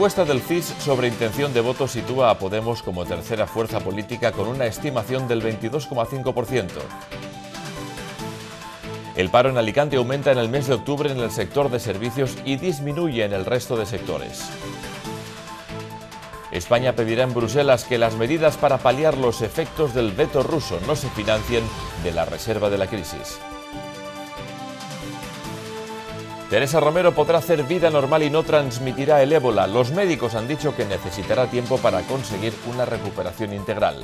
encuesta del CIS sobre intención de voto sitúa a Podemos como tercera fuerza política con una estimación del 22,5%. El paro en Alicante aumenta en el mes de octubre en el sector de servicios y disminuye en el resto de sectores. España pedirá en Bruselas que las medidas para paliar los efectos del veto ruso no se financien de la reserva de la crisis. Teresa Romero podrá hacer vida normal y no transmitirá el ébola. Los médicos han dicho que necesitará tiempo para conseguir una recuperación integral.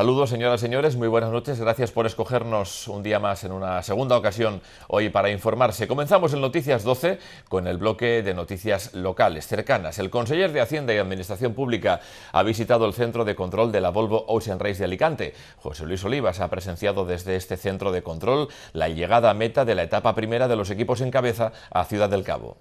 Saludos, señoras y señores, muy buenas noches. Gracias por escogernos un día más en una segunda ocasión hoy para informarse. Comenzamos en Noticias 12 con el bloque de noticias locales cercanas. El conseller de Hacienda y Administración Pública ha visitado el centro de control de la Volvo Ocean Race de Alicante. José Luis Olivas ha presenciado desde este centro de control la llegada a meta de la etapa primera de los equipos en cabeza a Ciudad del Cabo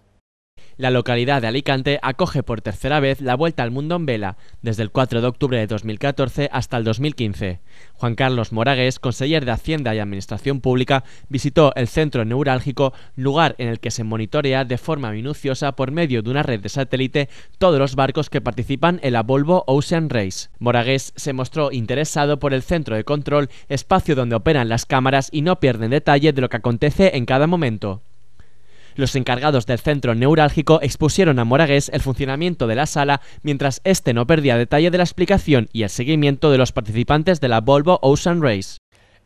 la localidad de Alicante acoge por tercera vez la Vuelta al Mundo en Vela, desde el 4 de octubre de 2014 hasta el 2015. Juan Carlos Moragues, conseller de Hacienda y Administración Pública, visitó el centro neurálgico, lugar en el que se monitorea de forma minuciosa por medio de una red de satélite todos los barcos que participan en la Volvo Ocean Race. Moragués se mostró interesado por el centro de control, espacio donde operan las cámaras y no pierden detalle de lo que acontece en cada momento. Los encargados del centro neurálgico expusieron a Moragués el funcionamiento de la sala mientras este no perdía detalle de la explicación y el seguimiento de los participantes de la Volvo Ocean Race.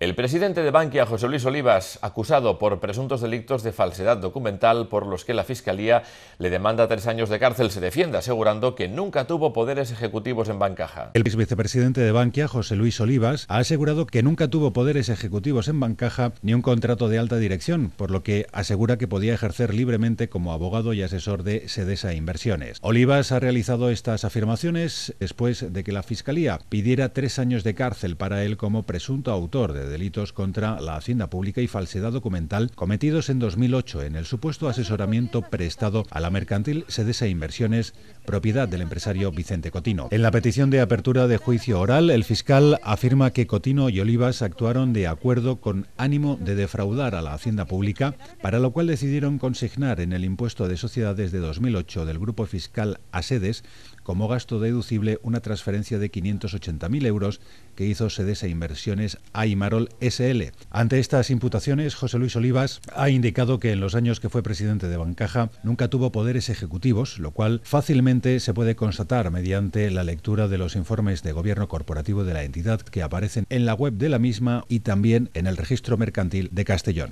El presidente de Bankia, José Luis Olivas, acusado por presuntos delitos de falsedad documental por los que la Fiscalía le demanda tres años de cárcel, se defiende asegurando que nunca tuvo poderes ejecutivos en Bancaja. El vicepresidente de Bankia, José Luis Olivas, ha asegurado que nunca tuvo poderes ejecutivos en Bancaja ni un contrato de alta dirección, por lo que asegura que podía ejercer libremente como abogado y asesor de Sedesa Inversiones. Olivas ha realizado estas afirmaciones después de que la Fiscalía pidiera tres años de cárcel para él como presunto autor de delitos contra la hacienda pública y falsedad documental cometidos en 2008 en el supuesto asesoramiento prestado a la mercantil Sedesa Inversiones propiedad del empresario Vicente Cotino. En la petición de apertura de juicio oral, el fiscal afirma que Cotino y Olivas actuaron de acuerdo con ánimo de defraudar a la hacienda pública, para lo cual decidieron consignar en el impuesto de sociedades de 2008 del grupo fiscal Asedes como gasto deducible una transferencia de 580.000 euros que hizo Sedes e Inversiones a Imarol SL. Ante estas imputaciones, José Luis Olivas ha indicado que en los años que fue presidente de Bancaja nunca tuvo poderes ejecutivos, lo cual fácilmente se puede constatar mediante la lectura de los informes de gobierno corporativo de la entidad que aparecen en la web de la misma y también en el registro mercantil de Castellón.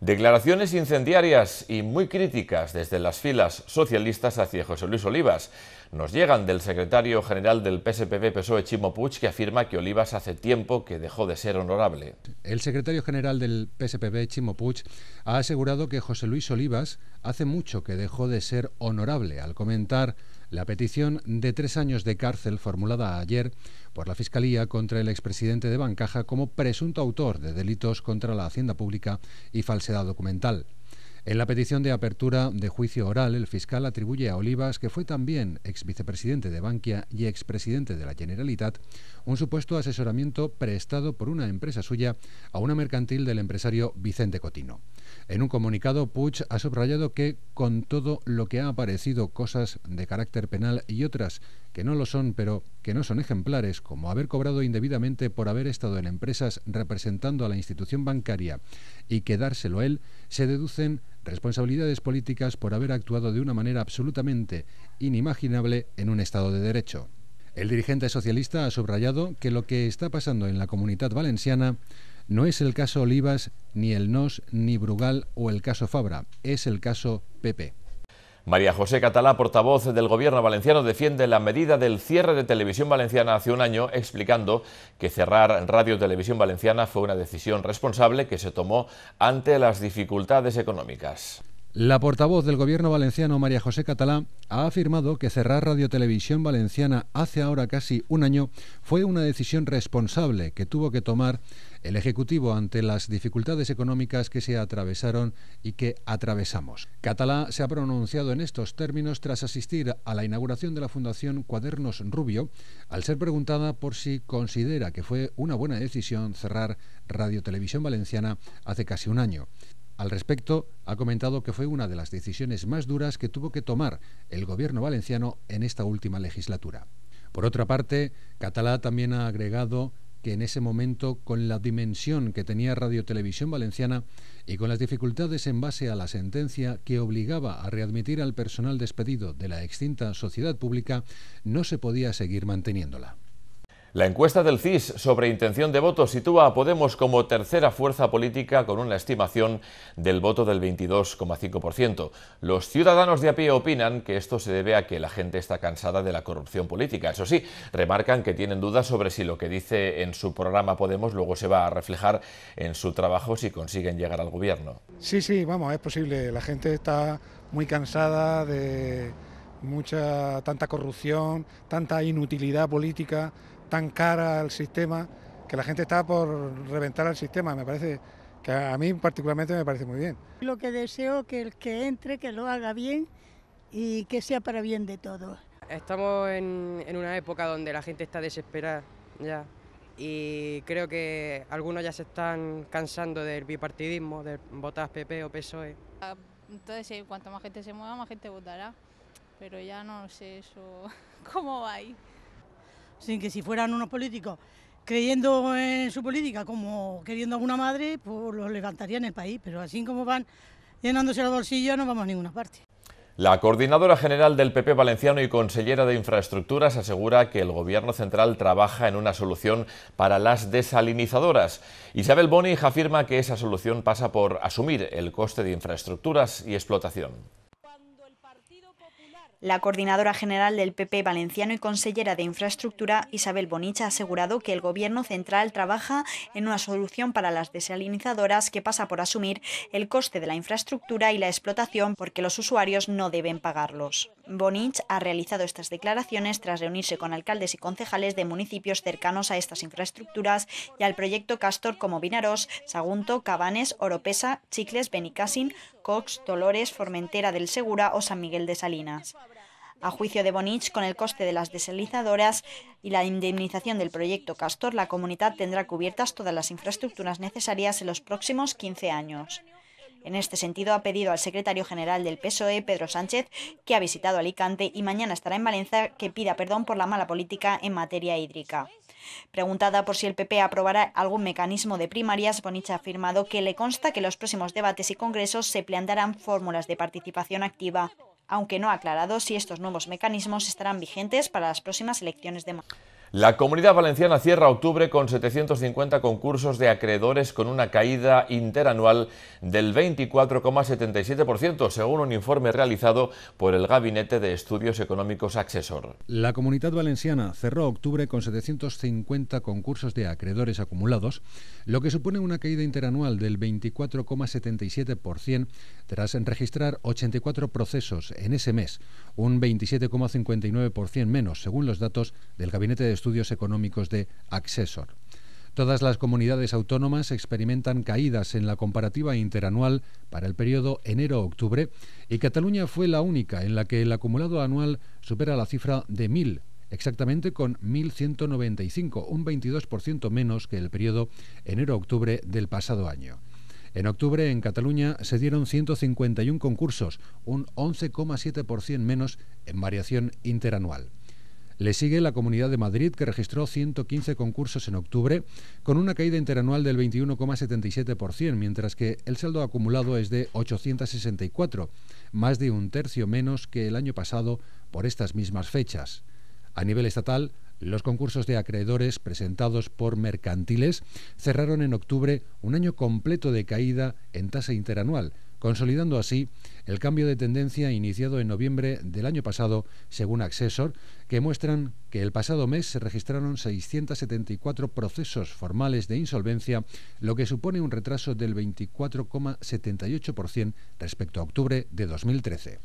Declaraciones incendiarias y muy críticas desde las filas socialistas hacia José Luis Olivas nos llegan del secretario general del PSPP psoe Chimo Puig, que afirma que Olivas hace tiempo que dejó de ser honorable. El secretario general del PSPP Chimo Puig, ha asegurado que José Luis Olivas hace mucho que dejó de ser honorable al comentar la petición de tres años de cárcel formulada ayer por la Fiscalía contra el expresidente de Bancaja como presunto autor de delitos contra la hacienda pública y falsedad documental. En la petición de apertura de juicio oral, el fiscal atribuye a Olivas, que fue también ex vicepresidente de Bankia y expresidente de la Generalitat, un supuesto asesoramiento prestado por una empresa suya a una mercantil del empresario Vicente Cotino. En un comunicado, Puig ha subrayado que, con todo lo que ha aparecido cosas de carácter penal y otras que no lo son, pero que no son ejemplares, como haber cobrado indebidamente por haber estado en empresas representando a la institución bancaria y quedárselo él, se deducen responsabilidades políticas por haber actuado de una manera absolutamente inimaginable en un Estado de Derecho. El dirigente socialista ha subrayado que lo que está pasando en la comunidad valenciana no es el caso Olivas, ni el NOS, ni Brugal o el caso Fabra, es el caso PP. María José Catalá, portavoz del Gobierno valenciano, defiende la medida del cierre de Televisión Valenciana hace un año, explicando que cerrar Radio Televisión Valenciana fue una decisión responsable que se tomó ante las dificultades económicas. La portavoz del Gobierno valenciano, María José Catalá, ha afirmado que cerrar Radio Televisión Valenciana hace ahora casi un año fue una decisión responsable que tuvo que tomar el Ejecutivo ante las dificultades económicas que se atravesaron y que atravesamos. Catalá se ha pronunciado en estos términos tras asistir a la inauguración de la Fundación Cuadernos Rubio, al ser preguntada por si considera que fue una buena decisión cerrar Radio Televisión Valenciana hace casi un año. Al respecto, ha comentado que fue una de las decisiones más duras que tuvo que tomar el gobierno valenciano en esta última legislatura. Por otra parte, Catalá también ha agregado en ese momento, con la dimensión que tenía Radio Televisión Valenciana y con las dificultades en base a la sentencia que obligaba a readmitir al personal despedido de la extinta sociedad pública, no se podía seguir manteniéndola. La encuesta del CIS sobre intención de voto sitúa a Podemos como tercera fuerza política con una estimación del voto del 22,5%. Los ciudadanos de a pie opinan que esto se debe a que la gente está cansada de la corrupción política. Eso sí, remarcan que tienen dudas sobre si lo que dice en su programa Podemos luego se va a reflejar en su trabajo si consiguen llegar al gobierno. Sí, sí, vamos, es posible. La gente está muy cansada de mucha tanta corrupción, tanta inutilidad política tan cara al sistema que la gente está por reventar al sistema, me parece que a mí particularmente me parece muy bien. Lo que deseo que el que entre, que lo haga bien y que sea para bien de todos. Estamos en, una época donde la gente está desesperada ya y creo que algunos ya se están cansando del bipartidismo, de votar PP o PSOE. Entonces, cuanto más gente se mueva, más gente votará, pero ya no sé eso cómo va ahí sin que si fueran unos políticos creyendo en su política como queriendo alguna madre, pues lo levantarían el país, pero así como van llenándose los bolsillos no vamos a ninguna parte. La coordinadora general del PP valenciano y consellera de Infraestructuras asegura que el Gobierno central trabaja en una solución para las desalinizadoras. Isabel Bonich afirma que esa solución pasa por asumir el coste de infraestructuras y explotación. La coordinadora general del PP valenciano y consellera de Infraestructura, Isabel Bonich, ha asegurado que el Gobierno central trabaja en una solución para las desalinizadoras que pasa por asumir el coste de la infraestructura y la explotación porque los usuarios no deben pagarlos. Bonich ha realizado estas declaraciones tras reunirse con alcaldes y concejales de municipios cercanos a estas infraestructuras y al proyecto Castor como Vinaros, Sagunto, Cabanes, Oropesa, Chicles, Benicassin, Cox, Dolores, Formentera del Segura o San Miguel de Salinas. A juicio de Bonich, con el coste de las desalizadoras y la indemnización del proyecto Castor, la comunidad tendrá cubiertas todas las infraestructuras necesarias en los próximos 15 años. En este sentido, ha pedido al secretario general del PSOE, Pedro Sánchez, que ha visitado Alicante y mañana estará en Valencia, que pida perdón por la mala política en materia hídrica. Preguntada por si el PP aprobará algún mecanismo de primarias, Bonich ha afirmado que le consta que los próximos debates y congresos se plantearán fórmulas de participación activa, aunque no ha aclarado si estos nuevos mecanismos estarán vigentes para las próximas elecciones de mayo. La Comunidad Valenciana cierra octubre con 750 concursos de acreedores con una caída interanual del 24,77%, según un informe realizado por el Gabinete de Estudios Económicos Accesor. La Comunidad Valenciana cerró octubre con 750 concursos de acreedores acumulados, lo que supone una caída interanual del 24,77% tras registrar 84 procesos en ese mes, un 27,59% menos, según los datos del Gabinete de estudios económicos de Accessor. Todas las comunidades autónomas experimentan caídas en la comparativa interanual para el periodo enero-octubre y Cataluña fue la única en la que el acumulado anual supera la cifra de 1.000, exactamente con 1.195, un 22% menos que el periodo enero-octubre del pasado año. En octubre en Cataluña se dieron 151 concursos, un 11,7% menos en variación interanual. Le sigue la Comunidad de Madrid, que registró 115 concursos en octubre, con una caída interanual del 21,77%, mientras que el saldo acumulado es de 864, más de un tercio menos que el año pasado por estas mismas fechas. A nivel estatal, los concursos de acreedores presentados por mercantiles cerraron en octubre un año completo de caída en tasa interanual, consolidando así el cambio de tendencia iniciado en noviembre del año pasado, según Accessor, que muestran que el pasado mes se registraron 674 procesos formales de insolvencia, lo que supone un retraso del 24,78% respecto a octubre de 2013.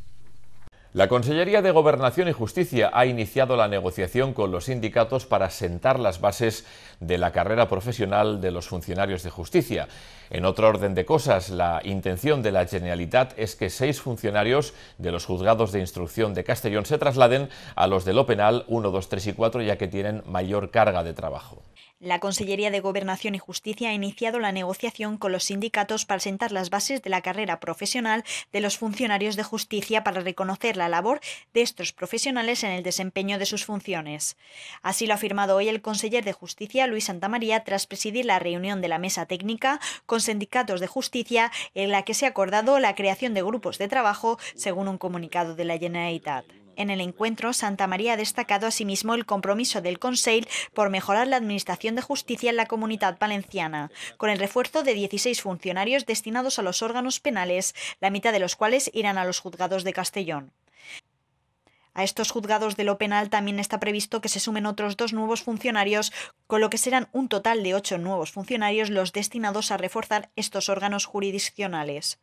La Consellería de Gobernación y Justicia ha iniciado la negociación con los sindicatos para sentar las bases de la carrera profesional de los funcionarios de justicia. En otro orden de cosas, la intención de la Generalitat es que seis funcionarios de los juzgados de instrucción de Castellón se trasladen a los de lo penal 1, 2, 3 y 4, ya que tienen mayor carga de trabajo. La Consellería de Gobernación y Justicia ha iniciado la negociación con los sindicatos para sentar las bases de la carrera profesional de los funcionarios de justicia para reconocer la labor de estos profesionales en el desempeño de sus funciones. Así lo ha afirmado hoy el conseller de Justicia, Luis Santamaría, tras presidir la reunión de la mesa técnica con sindicatos de justicia en la que se ha acordado la creación de grupos de trabajo, según un comunicado de la Generalitat. En el encuentro, Santa María ha destacado asimismo el compromiso del Conseil por mejorar la administración de justicia en la comunidad valenciana, con el refuerzo de 16 funcionarios destinados a los órganos penales, la mitad de los cuales irán a los juzgados de Castellón. A estos juzgados de lo penal también está previsto que se sumen otros dos nuevos funcionarios, con lo que serán un total de ocho nuevos funcionarios los destinados a reforzar estos órganos jurisdiccionales.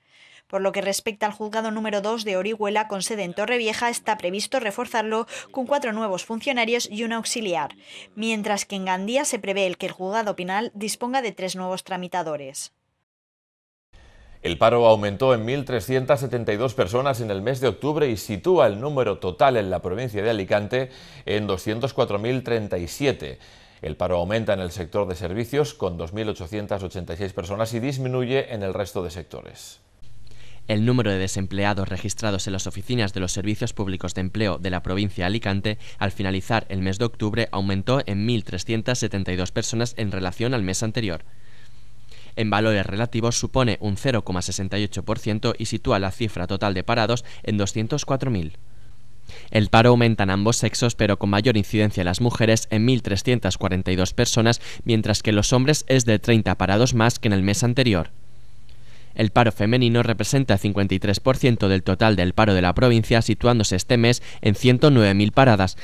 Por lo que respecta al juzgado número 2 de Orihuela, con sede en Torrevieja, está previsto reforzarlo con cuatro nuevos funcionarios y un auxiliar, mientras que en Gandía se prevé el que el juzgado penal disponga de tres nuevos tramitadores. El paro aumentó en 1.372 personas en el mes de octubre y sitúa el número total en la provincia de Alicante en 204.037. El paro aumenta en el sector de servicios con 2.886 personas y disminuye en el resto de sectores el número de desempleados registrados en las oficinas de los servicios públicos de empleo de la provincia de Alicante al finalizar el mes de octubre aumentó en 1.372 personas en relación al mes anterior. En valores relativos supone un 0,68% y sitúa la cifra total de parados en 204.000. El paro aumenta en ambos sexos, pero con mayor incidencia en las mujeres en 1.342 personas, mientras que en los hombres es de 30 parados más que en el mes anterior. El paro femenino representa el 53% del total del paro de la provincia, situándose este mes en 109.000 paradas.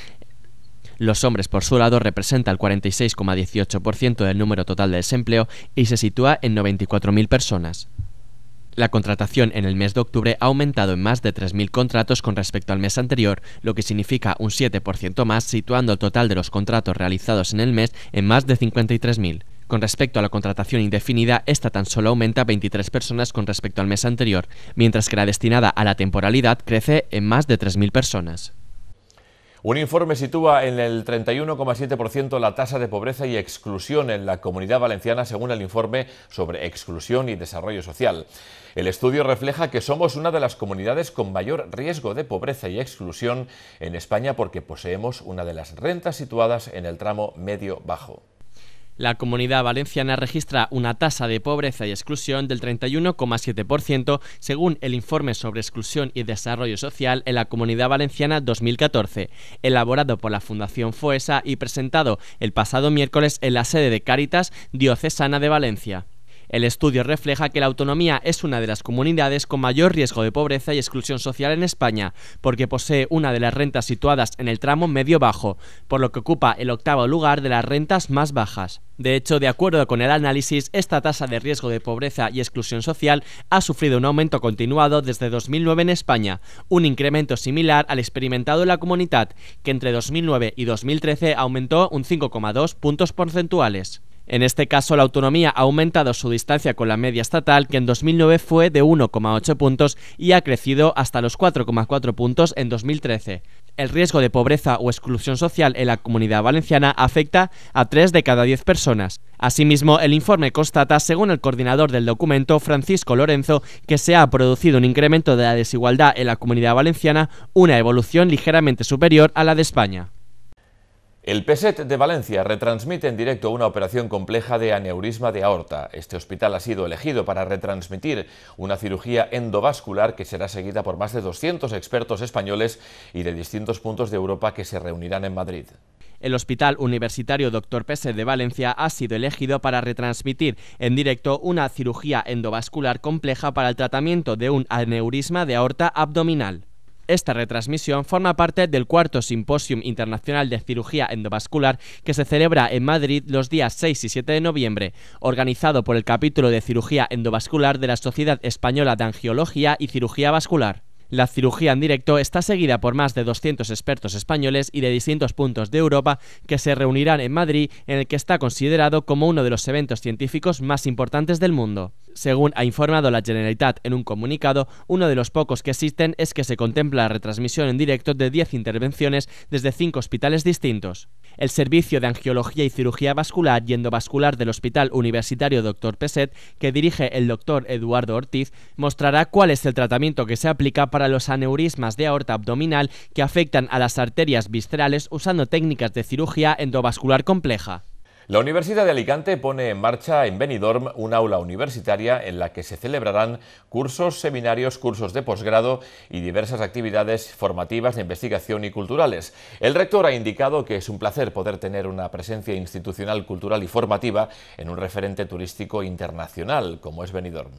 Los hombres, por su lado, representan el 46,18% del número total de desempleo y se sitúa en 94.000 personas. La contratación en el mes de octubre ha aumentado en más de 3.000 contratos con respecto al mes anterior, lo que significa un 7% más, situando el total de los contratos realizados en el mes en más de 53.000. Con respecto a la contratación indefinida, esta tan solo aumenta 23 personas con respecto al mes anterior, mientras que la destinada a la temporalidad crece en más de 3.000 personas. Un informe sitúa en el 31,7% la tasa de pobreza y exclusión en la comunidad valenciana según el informe sobre exclusión y desarrollo social. El estudio refleja que somos una de las comunidades con mayor riesgo de pobreza y exclusión en España porque poseemos una de las rentas situadas en el tramo medio-bajo. La comunidad valenciana registra una tasa de pobreza y exclusión del 31,7%, según el informe sobre exclusión y desarrollo social en la comunidad valenciana 2014, elaborado por la Fundación FOESA y presentado el pasado miércoles en la sede de Cáritas Diocesana de Valencia. El estudio refleja que la autonomía es una de las comunidades con mayor riesgo de pobreza y exclusión social en España, porque posee una de las rentas situadas en el tramo medio-bajo, por lo que ocupa el octavo lugar de las rentas más bajas. De hecho, de acuerdo con el análisis, esta tasa de riesgo de pobreza y exclusión social ha sufrido un aumento continuado desde 2009 en España, un incremento similar al experimentado en la comunidad, que entre 2009 y 2013 aumentó un 5,2 puntos porcentuales. En este caso, la autonomía ha aumentado su distancia con la media estatal, que en 2009 fue de 1,8 puntos y ha crecido hasta los 4,4 puntos en 2013. El riesgo de pobreza o exclusión social en la comunidad valenciana afecta a 3 de cada 10 personas. Asimismo, el informe constata, según el coordinador del documento, Francisco Lorenzo, que se ha producido un incremento de la desigualdad en la comunidad valenciana, una evolución ligeramente superior a la de España. El PESET de Valencia retransmite en directo una operación compleja de aneurisma de aorta. Este hospital ha sido elegido para retransmitir una cirugía endovascular que será seguida por más de 200 expertos españoles y de distintos puntos de Europa que se reunirán en Madrid. El Hospital Universitario Dr. PESET de Valencia ha sido elegido para retransmitir en directo una cirugía endovascular compleja para el tratamiento de un aneurisma de aorta abdominal. Esta retransmisión forma parte del cuarto Simposium Internacional de Cirugía Endovascular que se celebra en Madrid los días 6 y 7 de noviembre, organizado por el capítulo de cirugía endovascular de la Sociedad Española de Angiología y Cirugía Vascular. La cirugía en directo está seguida por más de 200 expertos españoles y de distintos puntos de Europa que se reunirán en Madrid, en el que está considerado como uno de los eventos científicos más importantes del mundo. Según ha informado la Generalitat en un comunicado, uno de los pocos que existen es que se contempla la retransmisión en directo de 10 intervenciones desde 5 hospitales distintos. El Servicio de Angiología y Cirugía Vascular y Endovascular del Hospital Universitario Dr. Peset, que dirige el Dr. Eduardo Ortiz, mostrará cuál es el tratamiento que se aplica para los aneurismas de aorta abdominal que afectan a las arterias viscerales usando técnicas de cirugía endovascular compleja. La Universidad de Alicante pone en marcha en Benidorm un aula universitaria en la que se celebrarán cursos, seminarios, cursos de posgrado y diversas actividades formativas de investigación y culturales. El rector ha indicado que es un placer poder tener una presencia institucional, cultural y formativa en un referente turístico internacional como es Benidorm.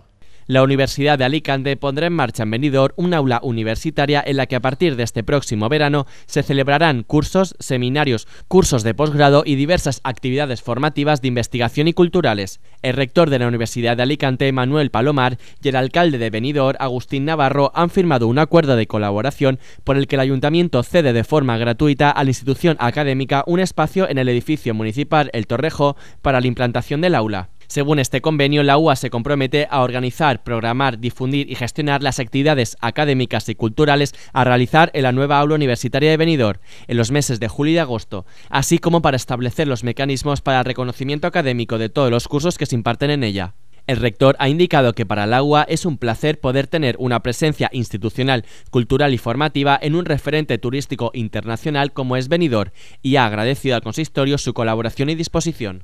La Universidad de Alicante pondrá en marcha en Benidorm un aula universitaria en la que a partir de este próximo verano se celebrarán cursos, seminarios, cursos de posgrado y diversas actividades formativas de investigación y culturales. El rector de la Universidad de Alicante, Manuel Palomar, y el alcalde de Benidorm, Agustín Navarro, han firmado un acuerdo de colaboración por el que el ayuntamiento cede de forma gratuita a la institución académica un espacio en el edificio municipal El Torrejo para la implantación del aula. Según este convenio, la UA se compromete a organizar, programar, difundir y gestionar las actividades académicas y culturales a realizar en la nueva aula universitaria de Benidorm en los meses de julio y agosto, así como para establecer los mecanismos para el reconocimiento académico de todos los cursos que se imparten en ella. El rector ha indicado que para la UA es un placer poder tener una presencia institucional, cultural y formativa en un referente turístico internacional como es Benidorm y ha agradecido al consistorio su colaboración y disposición.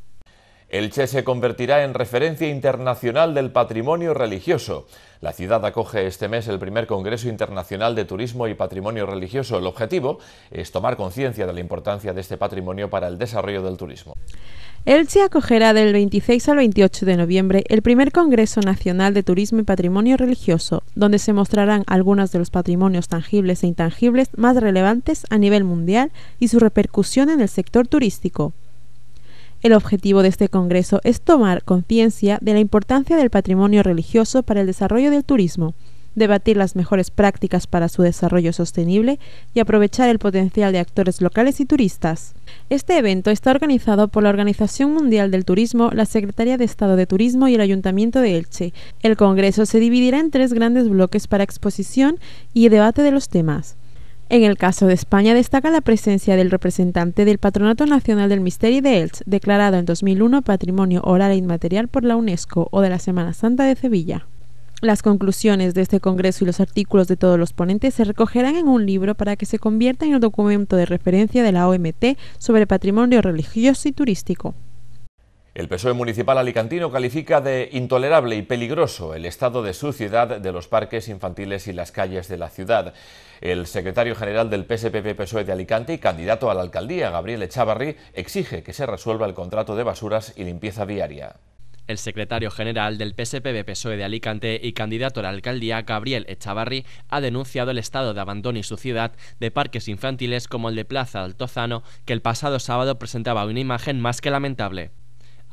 Elche se convertirá en referencia internacional del patrimonio religioso. La ciudad acoge este mes el primer Congreso Internacional de Turismo y Patrimonio Religioso. El objetivo es tomar conciencia de la importancia de este patrimonio para el desarrollo del turismo. Elche acogerá del 26 al 28 de noviembre el primer Congreso Nacional de Turismo y Patrimonio Religioso, donde se mostrarán algunos de los patrimonios tangibles e intangibles más relevantes a nivel mundial y su repercusión en el sector turístico. El objetivo de este Congreso es tomar conciencia de la importancia del patrimonio religioso para el desarrollo del turismo, debatir las mejores prácticas para su desarrollo sostenible y aprovechar el potencial de actores locales y turistas. Este evento está organizado por la Organización Mundial del Turismo, la Secretaría de Estado de Turismo y el Ayuntamiento de Elche. El Congreso se dividirá en tres grandes bloques para exposición y debate de los temas. En el caso de España destaca la presencia del representante del Patronato Nacional del Misterio de Els, declarado en 2001 Patrimonio Oral e Inmaterial por la UNESCO o de la Semana Santa de Sevilla. Las conclusiones de este congreso y los artículos de todos los ponentes se recogerán en un libro para que se convierta en el documento de referencia de la OMT sobre patrimonio religioso y turístico. El PSOE municipal alicantino califica de intolerable y peligroso el estado de suciedad de los parques infantiles y las calles de la ciudad. El secretario general del PSPP-PSOE de Alicante y candidato a la alcaldía, Gabriel Echavarri, exige que se resuelva el contrato de basuras y limpieza diaria. El secretario general del PSPB-PSOE de Alicante y candidato a la alcaldía, Gabriel Echavarri, ha denunciado el estado de abandono y suciedad de parques infantiles como el de Plaza Altozano, que el pasado sábado presentaba una imagen más que lamentable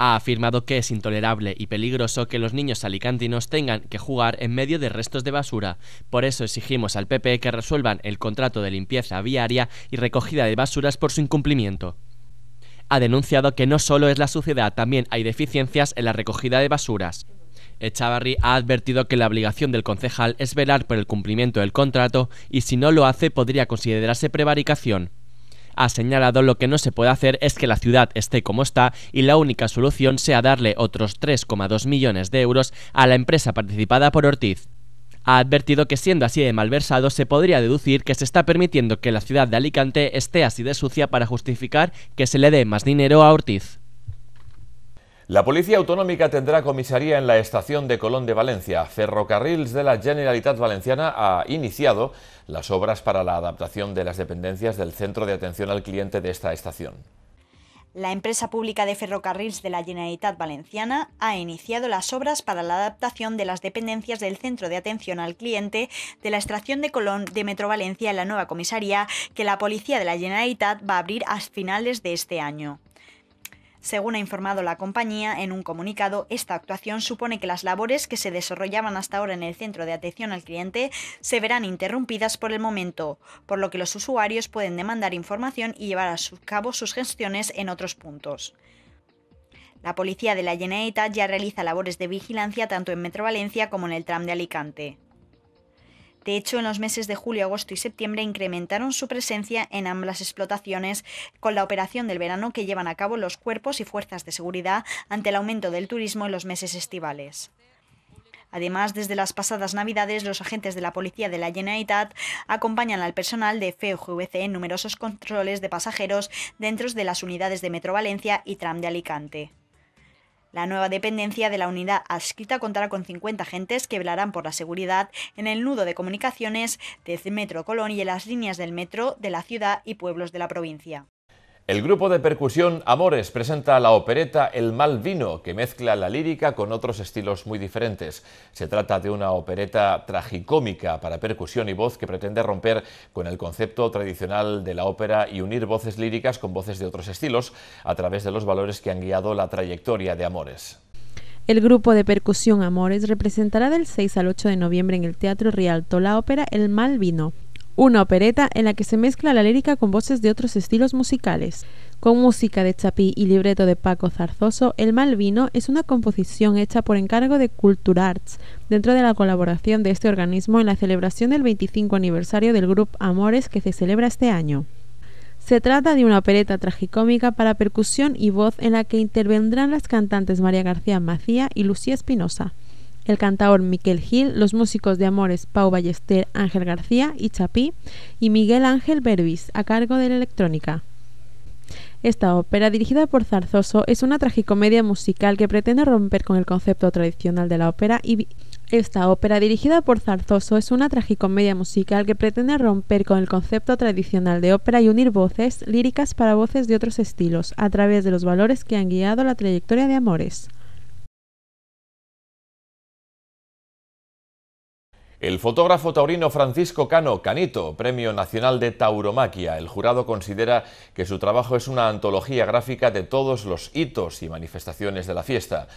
ha afirmado que es intolerable y peligroso que los niños alicantinos tengan que jugar en medio de restos de basura. Por eso exigimos al PP e que resuelvan el contrato de limpieza viaria y recogida de basuras por su incumplimiento ha denunciado que no solo es la suciedad, también hay deficiencias en la recogida de basuras. Echavarri ha advertido que la obligación del concejal es velar por el cumplimiento del contrato y si no lo hace podría considerarse prevaricación ha señalado lo que no se puede hacer es que la ciudad esté como está y la única solución sea darle otros 3,2 millones de euros a la empresa participada por Ortiz ha advertido que siendo así de malversado se podría deducir que se está permitiendo que la ciudad de Alicante esté así de sucia para justificar que se le dé más dinero a Ortiz. La Policía Autonómica tendrá comisaría en la estación de Colón de Valencia. Ferrocarrils de la Generalitat Valenciana ha iniciado las obras para la adaptación de las dependencias del Centro de Atención al Cliente de esta estación. La empresa pública de ferrocarriles de la Generalitat Valenciana ha iniciado las obras para la adaptación de las dependencias del Centro de Atención al Cliente de la Estación de Colón de Metro Valencia en la nueva comisaría que la Policía de la Generalitat va a abrir a finales de este año. Según ha informado la compañía en un comunicado, esta actuación supone que las labores que se desarrollaban hasta ahora en el centro de atención al cliente se verán interrumpidas por el momento, por lo que los usuarios pueden demandar información y llevar a cabo sus gestiones en otros puntos. La policía de la Generalitat ya realiza labores de vigilancia tanto en Metro Valencia como en el tram de Alicante. De hecho, en los meses de julio, agosto y septiembre incrementaron su presencia en ambas explotaciones con la operación del verano que llevan a cabo los cuerpos y fuerzas de seguridad ante el aumento del turismo en los meses estivales. Además, desde las pasadas Navidades, los agentes de la policía de la Generalitat acompañan al personal de FEOGVC en numerosos controles de pasajeros dentro de las unidades de Metro Valencia y Tram de Alicante. La nueva dependencia de la unidad adscrita contará con 50 agentes que velarán por la seguridad en el nudo de comunicaciones de Metro Colón y en las líneas del metro de la ciudad y pueblos de la provincia. El grupo de percusión Amores presenta la opereta El mal vino, que mezcla la lírica con otros estilos muy diferentes. Se trata de una opereta tragicómica para percusión y voz que pretende romper con el concepto tradicional de la ópera y unir voces líricas con voces de otros estilos a través de los valores que han guiado la trayectoria de Amores. El grupo de percusión Amores representará del 6 al 8 de noviembre en el Teatro Rialto la ópera El mal vino, una opereta en la que se mezcla la lírica con voces de otros estilos musicales. Con música de Chapí y libreto de Paco Zarzoso, El Malvino es una composición hecha por encargo de Arts dentro de la colaboración de este organismo en la celebración del 25 aniversario del grupo Amores que se celebra este año. Se trata de una opereta tragicómica para percusión y voz en la que intervendrán las cantantes María García Macía y Lucía Espinosa el cantaor Miquel Gil, los músicos de Amores Pau Ballester, Ángel García y Chapí y Miguel Ángel Berbis, a cargo de la electrónica. Esta ópera, dirigida por Zarzoso, es una tragicomedia musical que pretende romper con el concepto tradicional de la ópera y esta ópera, dirigida por Zarzoso, es una tragicomedia musical que pretende romper con el concepto tradicional de ópera y unir voces líricas para voces de otros estilos, a través de los valores que han guiado la trayectoria de Amores. El fotógrafo taurino Francisco Cano Canito, Premio Nacional de Tauromaquia. El jurado considera que su trabajo es una antología gráfica de todos los hitos y manifestaciones de la fiesta.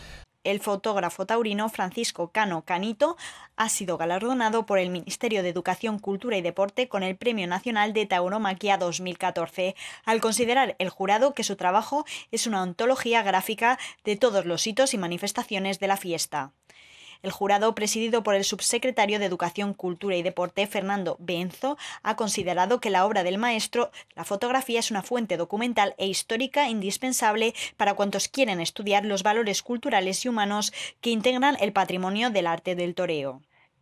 El fotógrafo taurino Francisco Cano Canito ha sido galardonado por el Ministerio de Educación, Cultura y Deporte con el Premio Nacional de Tauromaquia 2014, al considerar el jurado que su trabajo es una antología gráfica de todos los hitos y manifestaciones de la fiesta. El jurado, presidido por el subsecretario de Educación, Cultura y Deporte, Fernando Benzo, ha considerado que la obra del maestro, la fotografía, es una fuente documental e histórica indispensable para cuantos quieren estudiar los valores culturales y humanos que integran el patrimonio del arte del toreo.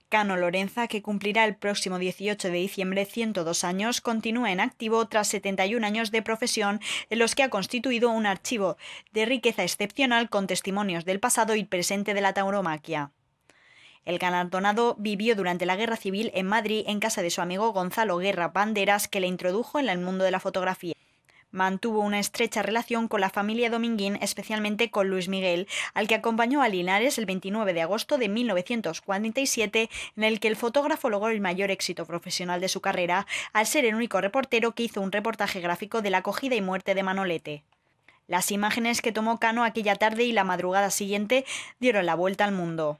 Cano Lorenza, que cumplirá el próximo 18 de diciembre 102 años, continúa en activo tras 71 años de profesión en los que ha constituido un archivo de riqueza excepcional con testimonios del pasado y presente de la tauromaquia. El galardonado vivió durante la Guerra Civil en Madrid en casa de su amigo Gonzalo Guerra Panderas, que le introdujo en el mundo de la fotografía. Mantuvo una estrecha relación con la familia Dominguín, especialmente con Luis Miguel, al que acompañó a Linares el 29 de agosto de 1947, en el que el fotógrafo logró el mayor éxito profesional de su carrera, al ser el único reportero que hizo un reportaje gráfico de la acogida y muerte de Manolete. Las imágenes que tomó Cano aquella tarde y la madrugada siguiente dieron la vuelta al mundo.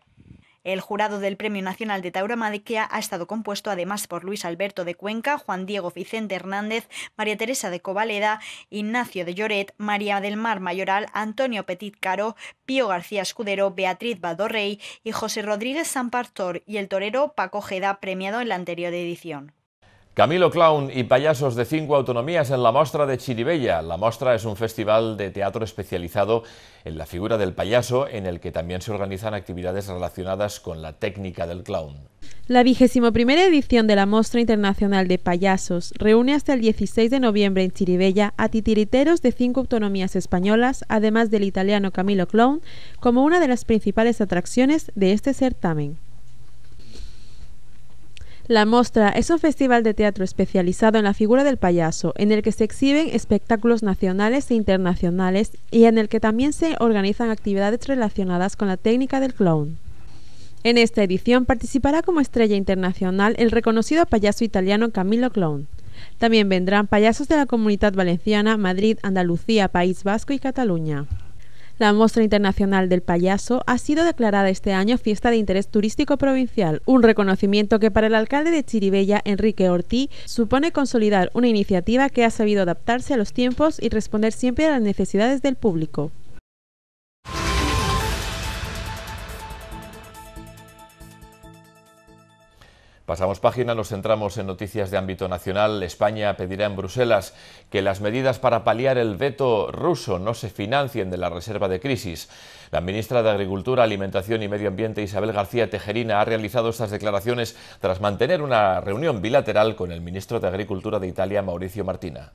El jurado del Premio Nacional de Tauromaquia ha estado compuesto además por Luis Alberto de Cuenca, Juan Diego Vicente Hernández, María Teresa de Covaleda, Ignacio de Lloret, María del Mar Mayoral, Antonio Petit Caro, Pío García Escudero, Beatriz Badorrey y José Rodríguez Sampartor y el torero Paco Geda, premiado en la anterior edición. Camilo Clown y Payasos de Cinco Autonomías en la Mostra de Chiribella. La Mostra es un festival de teatro especializado en la figura del payaso, en el que también se organizan actividades relacionadas con la técnica del clown. La vigésima primera edición de la Mostra Internacional de Payasos reúne hasta el 16 de noviembre en Chiribella a titiriteros de cinco autonomías españolas, además del italiano Camilo Clown, como una de las principales atracciones de este certamen. La Mostra es un festival de teatro especializado en la figura del payaso, en el que se exhiben espectáculos nacionales e internacionales y en el que también se organizan actividades relacionadas con la técnica del clown. En esta edición participará como estrella internacional el reconocido payaso italiano Camilo Clown. También vendrán payasos de la Comunidad Valenciana, Madrid, Andalucía, País Vasco y Cataluña. La Mostra Internacional del Payaso ha sido declarada este año fiesta de interés turístico provincial, un reconocimiento que para el alcalde de Chiribella, Enrique Ortiz, supone consolidar una iniciativa que ha sabido adaptarse a los tiempos y responder siempre a las necesidades del público. Pasamos página, nos centramos en noticias de ámbito nacional. España pedirá en Bruselas que las medidas para paliar el veto ruso no se financien de la reserva de crisis. La ministra de Agricultura, Alimentación y Medio Ambiente, Isabel García Tejerina, ha realizado estas declaraciones tras mantener una reunión bilateral con el ministro de Agricultura de Italia, Mauricio Martina.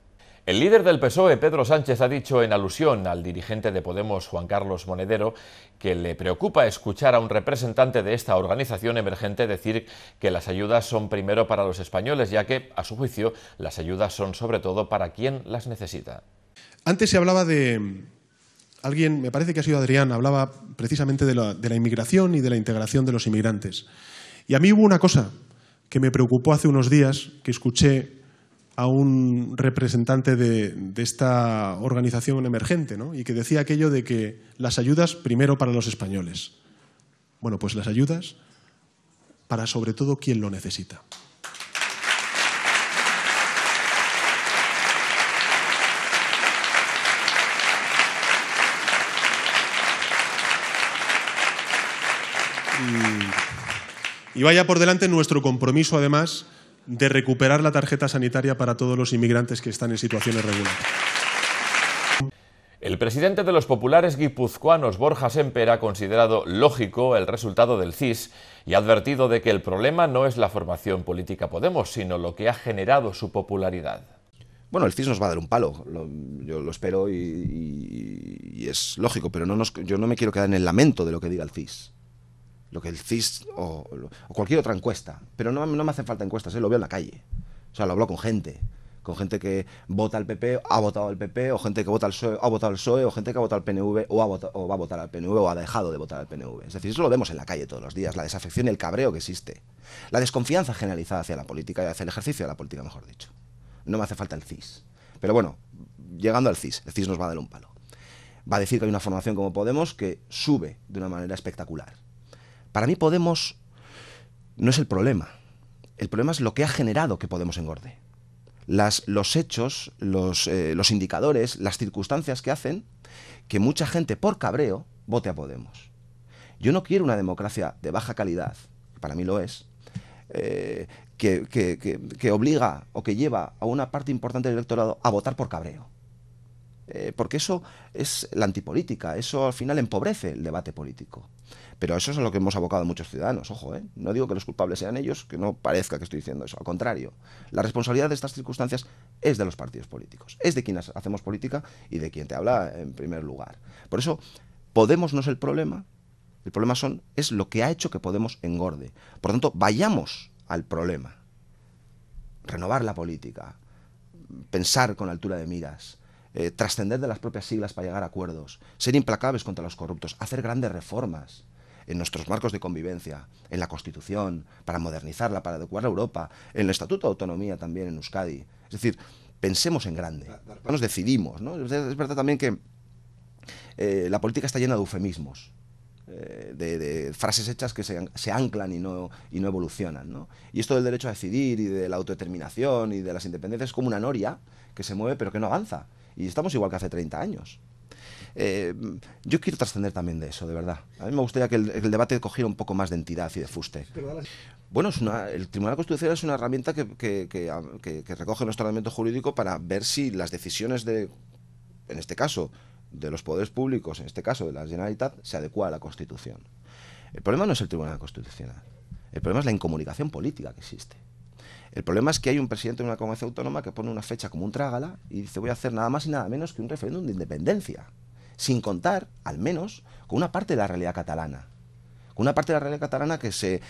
El líder del PSOE, Pedro Sánchez, ha dicho en alusión al dirigente de Podemos, Juan Carlos Monedero, que le preocupa escuchar a un representante de esta organización emergente decir que las ayudas son primero para los españoles, ya que, a su juicio, las ayudas son sobre todo para quien las necesita. Antes se hablaba de... Alguien, me parece que ha sido Adrián, hablaba precisamente de la, de la inmigración y de la integración de los inmigrantes. Y a mí hubo una cosa que me preocupó hace unos días, que escuché a un representante de, esta organización emergente ¿no? y que decía aquello de que las ayudas primero para los españoles. Bueno, pues las ayudas para sobre todo quien lo necesita. Y vaya por delante nuestro compromiso, además, de recuperar la tarjeta sanitaria para todos los inmigrantes que están en situaciones regulares. El presidente de los populares guipuzcoanos, Borja Semper, ha considerado lógico el resultado del CIS y ha advertido de que el problema no es la formación política Podemos, sino lo que ha generado su popularidad. Bueno, el CIS nos va a dar un palo, yo lo espero y, es lógico, pero yo no me quiero quedar en el lamento de lo que diga el CIS lo que el CIS o, cualquier otra encuesta. Pero no, me hacen falta encuestas, ¿eh? lo veo en la calle. O sea, lo hablo con gente. Con gente que vota al PP, ha votado al PP, o gente que vota al PSOE, ha votado al PSOE, o gente que ha votado al PNV, o, o va a votar al PNV, o ha dejado de votar al PNV. Es decir, eso lo vemos en la calle todos los días, la desafección y el cabreo que existe. La desconfianza generalizada hacia la política y hacia el ejercicio de la política, mejor dicho. No me hace falta el CIS. Pero bueno, llegando al CIS, el CIS nos va a dar un palo. Va a decir que hay una formación como Podemos que sube de una manera espectacular para mí Podemos no es el problema. El problema es lo que ha generado que Podemos engorde. Las, los hechos, los, eh, los indicadores, las circunstancias que hacen que mucha gente por cabreo vote a Podemos. Yo no quiero una democracia de baja calidad, para mí lo es, eh, que, obliga o que lleva a una parte importante del electorado a votar por cabreo. Eh, porque eso es la antipolítica, eso al final empobrece el debate político. Pero eso es a lo que hemos abocado muchos ciudadanos, ojo, ¿eh? No digo que los culpables sean ellos, que no parezca que estoy diciendo eso. Al contrario, la responsabilidad de estas circunstancias es de los partidos políticos, es de quienes hacemos política y de quien te habla en primer lugar. Por eso, Podemos no es el problema, el problema son, es lo que ha hecho que Podemos engorde. Por tanto, vayamos al problema. Renovar la política, pensar con altura de miras, eh, trascender de las propias siglas para llegar a acuerdos, ser implacables contra los corruptos, hacer grandes reformas en nuestros marcos de convivencia, en la Constitución, para modernizarla, para adecuar a Europa, en el Estatuto de Autonomía también en Euskadi. Es decir, pensemos en grande, nos decidimos. ¿no? Es verdad también que eh, la política está llena de eufemismos. Eh, de, frases hechas que se, anclan y no, evolucionan. ¿no? Y esto del derecho a decidir y de la autodeterminación y de las independencias es como una noria que se mueve pero que no avanza. Y estamos igual que hace 30 años. Eh, yo quiero trascender también de eso, de verdad. A mí me gustaría que el, debate cogiera un poco más de entidad y de fuste. Bueno, el Tribunal Constitucional es una herramienta que, que, recoge nuestro ordenamiento jurídico para ver si las decisiones de, en este caso, de los poderes públicos, en este caso de la Generalitat, se adecuan a la Constitución. El problema no es el Tribunal Constitucional, el problema es la incomunicación política que existe. El problema es que hay un presidente de una comunidad autónoma que pone una fecha como un trágala y dice voy a hacer nada más y nada menos que un referéndum de independencia sin contar, al menos, con una parte de la realidad catalana. Con una parte de la realidad catalana que se,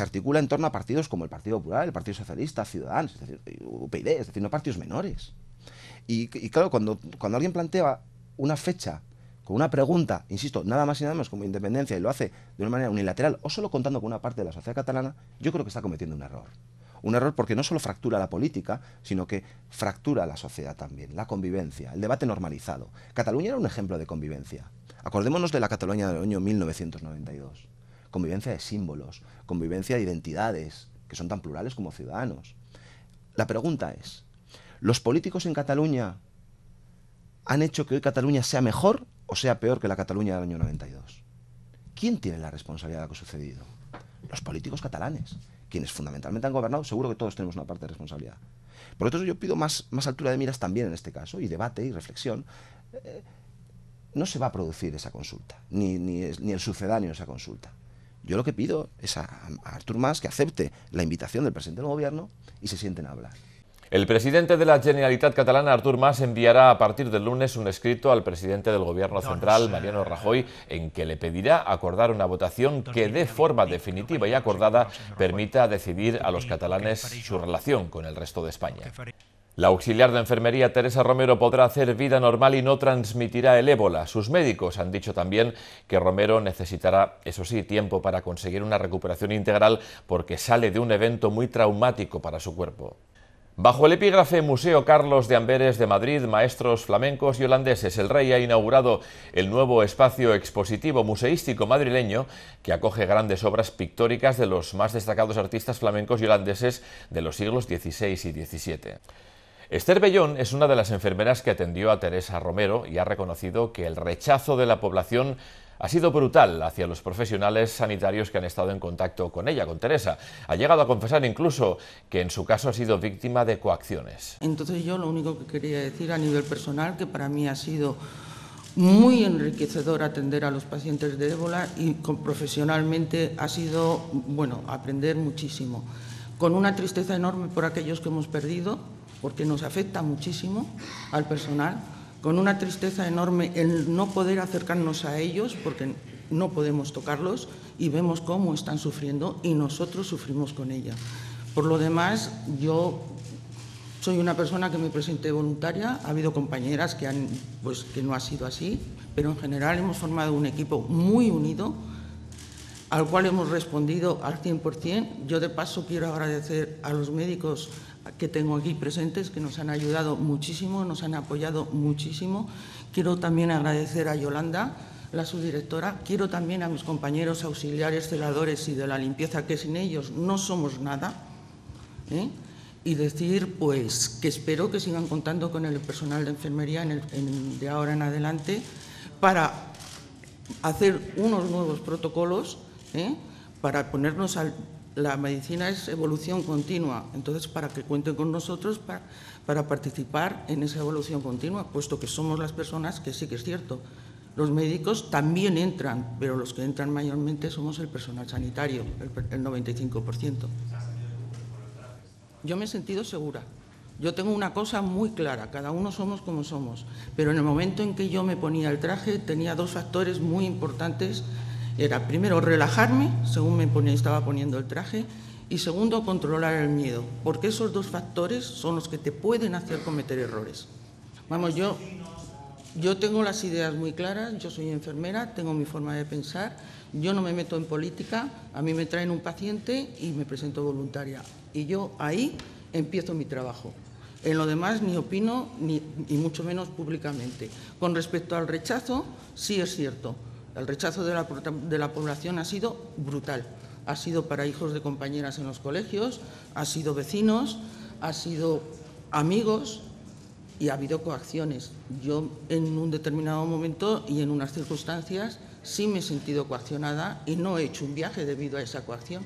articula en torno a partidos como el Partido Popular, el Partido Socialista, Ciudadanos, es UPyD, es decir, no partidos menores. Y, claro, cuando, cuando alguien plantea una fecha con una pregunta, insisto, nada más y nada menos como independencia y lo hace de una manera unilateral o solo contando con una parte de la sociedad catalana, yo creo que está cometiendo un error. Un error porque no solo fractura la política, sino que fractura la sociedad también, la convivencia, el debate normalizado. Cataluña era un ejemplo de convivencia. Acordémonos de la Cataluña del año 1992. Convivencia de símbolos, convivencia de identidades, que son tan plurales como ciudadanos. La pregunta es, ¿los políticos en Cataluña han hecho que hoy Cataluña sea mejor o sea peor que la Cataluña del año 92? ¿Quién tiene la responsabilidad de lo que ha sucedido? los políticos catalanes, quienes fundamentalmente han gobernado, seguro que todos tenemos una parte de responsabilidad. Por eso yo pido más, más altura de miras también en este caso, y debate y reflexión. Eh, no se va a producir esa consulta, ni, ni, el sucedáneo de esa consulta. Yo lo que pido es a, a Artur Mas que acepte la invitación del presidente del gobierno y se sienten a hablar. El presidente de la Generalitat Catalana, Artur Mas, enviará a partir del lunes un escrito al presidente del Gobierno Central, Mariano Rajoy, en que le pedirá acordar una votación que de forma definitiva y acordada permita decidir a los catalanes su relación con el resto de España. La auxiliar de enfermería Teresa Romero podrá hacer vida normal y no transmitirá el ébola. Sus médicos han dicho también que Romero necesitará, eso sí, tiempo para conseguir una recuperación integral porque sale de un evento muy traumático para su cuerpo. Bajo el epígrafe Museo Carlos de Amberes de Madrid, maestros flamencos y holandeses, el rey ha inaugurado el nuevo espacio expositivo museístico madrileño que acoge grandes obras pictóricas de los más destacados artistas flamencos y holandeses de los siglos XVI y XVII. Esther Bellón es una de las enfermeras que atendió a Teresa Romero y ha reconocido que el rechazo de la población ha sido brutal hacia los profesionales sanitarios que han estado en contacto con ella, con Teresa. Ha llegado a confesar incluso que en su caso ha sido víctima de coacciones. Entonces yo lo único que quería decir a nivel personal, que para mí ha sido muy enriquecedor atender a los pacientes de ébola y profesionalmente ha sido, bueno, aprender muchísimo. Con una tristeza enorme por aquellos que hemos perdido, porque nos afecta muchísimo al personal con una tristeza enorme el no poder acercarnos a ellos porque no podemos tocarlos y vemos cómo están sufriendo y nosotros sufrimos con ella. Por lo demás, yo soy una persona que me presenté voluntaria, ha habido compañeras que, han, pues, que no ha sido así, pero en general hemos formado un equipo muy unido al cual hemos respondido al 100%. Yo de paso quiero agradecer a los médicos, que tengo aquí presentes, que nos han ayudado muchísimo, nos han apoyado muchísimo. Quiero también agradecer a Yolanda, la subdirectora. Quiero también a mis compañeros auxiliares, celadores y de la limpieza, que sin ellos no somos nada. ¿eh? Y decir, pues, que espero que sigan contando con el personal de enfermería en de ahora en adelante para hacer unos nuevos protocolos, ¿eh? para ponernos al la medicina es evolución continua, entonces para que cuenten con nosotros para, participar en esa evolución continua, puesto que somos las personas que sí que es cierto. Los médicos también entran, pero los que entran mayormente somos el personal sanitario, el, el 95%. Yo me he sentido segura. Yo tengo una cosa muy clara, cada uno somos como somos, pero en el momento en que yo me ponía el traje tenía dos factores muy importantes era primero relajarme, según me estaba poniendo el traje, y segundo controlar el miedo, porque esos dos factores son los que te pueden hacer cometer errores. Vamos, yo, yo tengo las ideas muy claras, yo soy enfermera, tengo mi forma de pensar, yo no me meto en política, a mí me traen un paciente y me presento voluntaria. Y yo ahí empiezo mi trabajo. En lo demás ni opino, ni, y mucho menos públicamente. Con respecto al rechazo, sí es cierto. El rechazo de la, población ha sido brutal. Ha sido para hijos de compañeras en los colegios, ha sido vecinos, ha sido amigos y ha habido coacciones. Yo en un determinado momento y en unas circunstancias sí me he sentido coaccionada y no he hecho un viaje debido a esa coacción.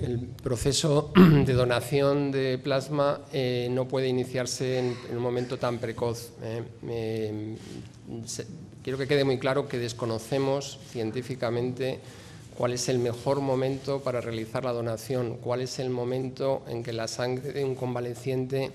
El proceso de donación de plasma eh, no puede iniciarse en, un momento tan precoz. Eh, eh, Quiero que quede muy claro que desconocemos científicamente cuál es el mejor momento para realizar la donación, cuál es el momento en que la sangre de un convaleciente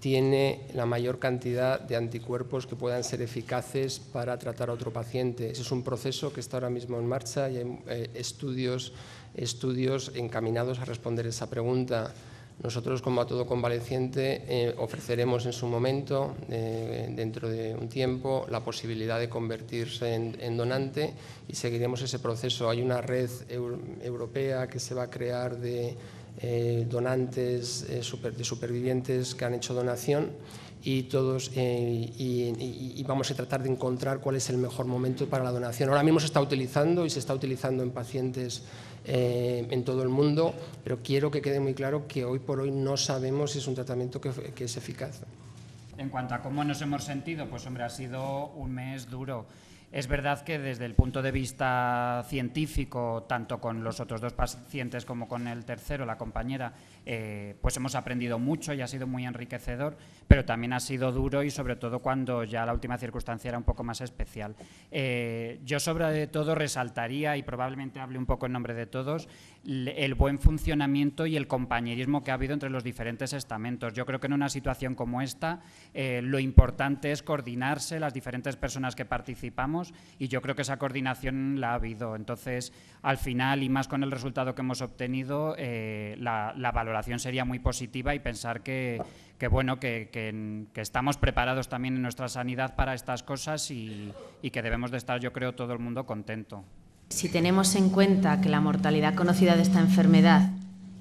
tiene la mayor cantidad de anticuerpos que puedan ser eficaces para tratar a otro paciente. Ese es un proceso que está ahora mismo en marcha y hay eh, estudios, estudios encaminados a responder esa pregunta. Nosotros, como a todo convaleciente, eh, ofreceremos en su momento, eh, dentro de un tiempo, la posibilidad de convertirse en, donante y seguiremos ese proceso. Hay una red europea que se va a crear de eh, donantes, de supervivientes que han hecho donación y todos y, vamos a tratar de encontrar cuál es el mejor momento para la donación. Ahora mismo se está utilizando y se está utilizando en pacientes eh, en todo el mundo, pero quiero que quede muy claro que hoy por hoy no sabemos si es un tratamiento que, que es eficaz. En cuanto a cómo nos hemos sentido, pues hombre, ha sido un mes duro. Es verdad que desde el punto de vista científico, tanto con los otros dos pacientes como con el tercero, la compañera, eh, pues hemos aprendido mucho y ha sido muy enriquecedor, pero también ha sido duro y sobre todo cuando ya la última circunstancia era un poco más especial. Eh, yo sobre todo resaltaría, y probablemente hable un poco en nombre de todos, el buen funcionamiento y el compañerismo que ha habido entre los diferentes estamentos. Yo creo que en una situación como esta eh, lo importante es coordinarse las diferentes personas que participamos y yo creo que esa coordinación la ha habido. Entonces, al final y más con el resultado que hemos obtenido, eh, la, valoración sería muy positiva y pensar que, bueno, que, estamos preparados también en nuestra sanidad para estas cosas y, y que debemos de estar, yo creo, todo el mundo contento. Si tenemos en cuenta que la mortalidad conocida de esta enfermedad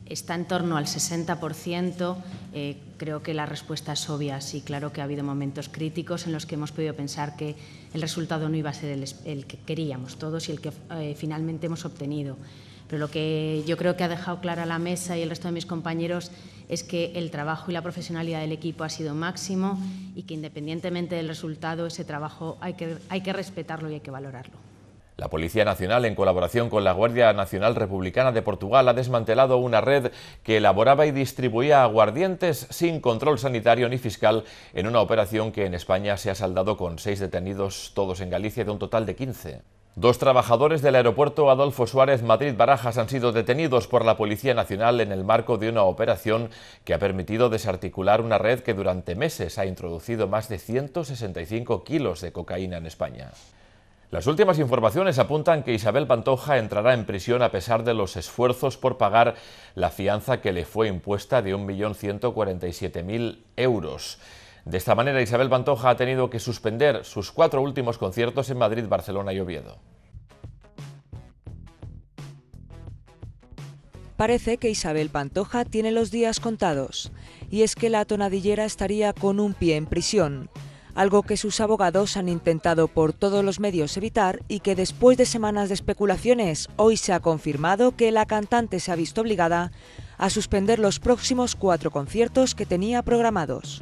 está en torno al 60%, eh, creo que la respuesta es obvia. Sí, claro que ha habido momentos críticos en los que hemos podido pensar que el resultado no iba a ser el, que queríamos todos y el que eh, finalmente hemos obtenido. Pero lo que yo creo que ha dejado clara la mesa y el resto de mis compañeros es que el trabajo y la profesionalidad del equipo ha sido máximo y que independientemente del resultado, ese trabajo hay que respetarlo y hay que valorarlo. La Policía Nacional, en colaboración con la Guardia Nacional Republicana de Portugal, ha desmantelado una red que elaboraba y distribuía aguardientes sin control sanitario ni fiscal en una operación que en España se ha saldado con seis detenidos, todos en Galicia, de un total de 15. Dos trabajadores del aeropuerto Adolfo Suárez Madrid Barajas han sido detenidos por la Policía Nacional en el marco de una operación que ha permitido desarticular una red que durante meses ha introducido más de 165 kilos de cocaína en España. Las últimas informaciones apuntan que Isabel Pantoja entrará en prisión a pesar de los esfuerzos por pagar la fianza que le fue impuesta de 1.147.000 euros. De esta manera, Isabel Pantoja ha tenido que suspender sus cuatro últimos conciertos en Madrid, Barcelona y Oviedo. Parece que Isabel Pantoja tiene los días contados, y es que la tonadillera estaría con un pie en prisión algo que sus abogados han intentado por todos los medios evitar y que después de semanas de especulaciones hoy se ha confirmado que la cantante se ha visto obligada a suspender los próximos cuatro conciertos que tenía programados.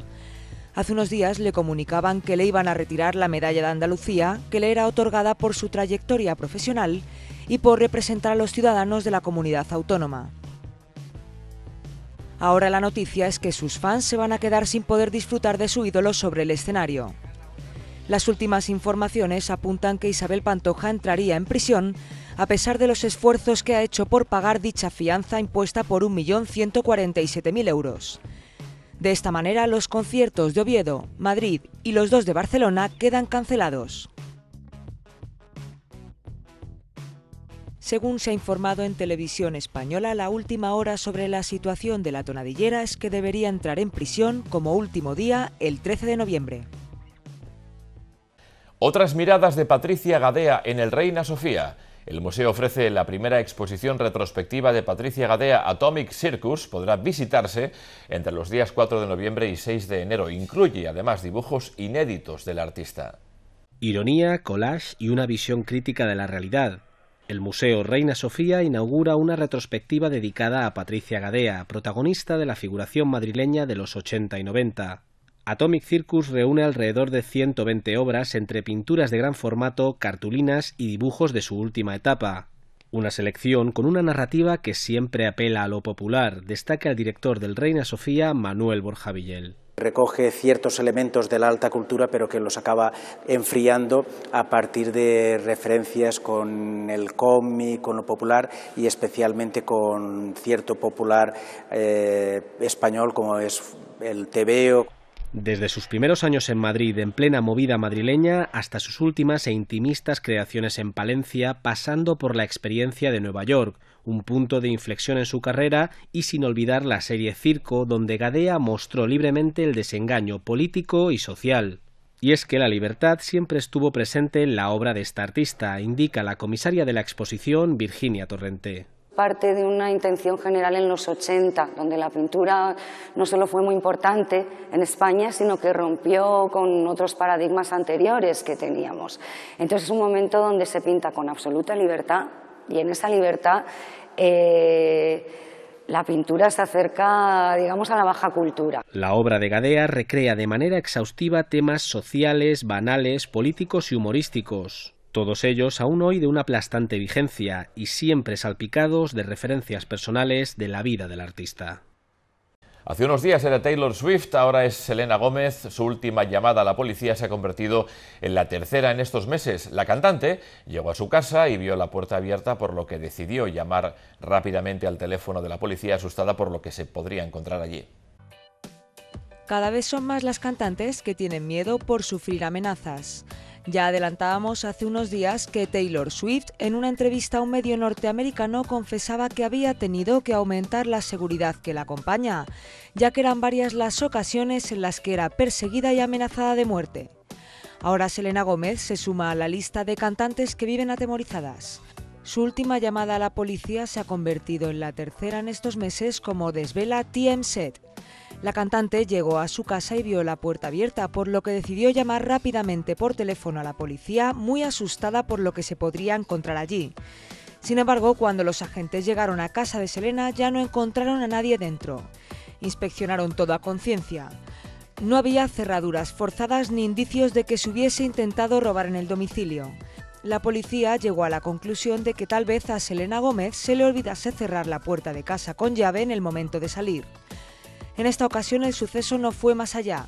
Hace unos días le comunicaban que le iban a retirar la medalla de Andalucía, que le era otorgada por su trayectoria profesional y por representar a los ciudadanos de la comunidad autónoma. Ahora la noticia es que sus fans se van a quedar sin poder disfrutar de su ídolo sobre el escenario. Las últimas informaciones apuntan que Isabel Pantoja entraría en prisión a pesar de los esfuerzos que ha hecho por pagar dicha fianza impuesta por 1.147.000 euros. De esta manera, los conciertos de Oviedo, Madrid y los dos de Barcelona quedan cancelados. Según se ha informado en televisión española, la última hora sobre la situación de la tonadillera es que debería entrar en prisión como último día el 13 de noviembre. Otras miradas de Patricia Gadea en el Reina Sofía. El museo ofrece la primera exposición retrospectiva de Patricia Gadea, Atomic Circus, podrá visitarse entre los días 4 de noviembre y 6 de enero. Incluye además dibujos inéditos del artista. Ironía, collage y una visión crítica de la realidad. El Museo Reina Sofía inaugura una retrospectiva dedicada a Patricia Gadea, protagonista de la figuración madrileña de los 80 y 90. Atomic Circus reúne alrededor de 120 obras entre pinturas de gran formato, cartulinas y dibujos de su última etapa. Una selección con una narrativa que siempre apela a lo popular, destaca el director del Reina Sofía, Manuel Borja Villel recoge ciertos elementos de la alta cultura, pero que los acaba enfriando a partir de referencias con el cómic, con lo popular y especialmente con cierto popular eh, español como es el tebeo. Desde sus primeros años en Madrid, en plena movida madrileña, hasta sus últimas e intimistas creaciones en Palencia, pasando por la experiencia de Nueva York, un punto de inflexión en su carrera y sin olvidar la serie Circo, donde Gadea mostró libremente el desengaño político y social. Y es que la libertad siempre estuvo presente en la obra de esta artista, indica la comisaria de la exposición Virginia Torrente. Parte de una intención general en los 80, donde la pintura no solo fue muy importante en España, sino que rompió con otros paradigmas anteriores que teníamos. Entonces es un momento donde se pinta con absoluta libertad, y en esa libertad eh, la pintura se acerca, digamos, a la baja cultura. La obra de Gadea recrea de manera exhaustiva temas sociales, banales, políticos y humorísticos. Todos ellos aún hoy de una aplastante vigencia y siempre salpicados de referencias personales de la vida del artista. Hace unos días era Taylor Swift, ahora es Selena Gómez. Su última llamada a la policía se ha convertido en la tercera en estos meses. La cantante llegó a su casa y vio la puerta abierta, por lo que decidió llamar rápidamente al teléfono de la policía, asustada por lo que se podría encontrar allí. Cada vez son más las cantantes que tienen miedo por sufrir amenazas. Ya adelantábamos hace unos días que Taylor Swift en una entrevista a un medio norteamericano confesaba que había tenido que aumentar la seguridad que la acompaña, ya que eran varias las ocasiones en las que era perseguida y amenazada de muerte. Ahora Selena Gómez se suma a la lista de cantantes que viven atemorizadas. Su última llamada a la policía se ha convertido en la tercera en estos meses como desvela TMZ. La cantante llegó a su casa y vio la puerta abierta, por lo que decidió llamar rápidamente por teléfono a la policía, muy asustada por lo que se podría encontrar allí. Sin embargo, cuando los agentes llegaron a casa de Selena ya no encontraron a nadie dentro. Inspeccionaron todo a conciencia. No había cerraduras forzadas ni indicios de que se hubiese intentado robar en el domicilio. La policía llegó a la conclusión de que tal vez a Selena Gómez se le olvidase cerrar la puerta de casa con llave en el momento de salir. En esta ocasión el suceso no fue más allá.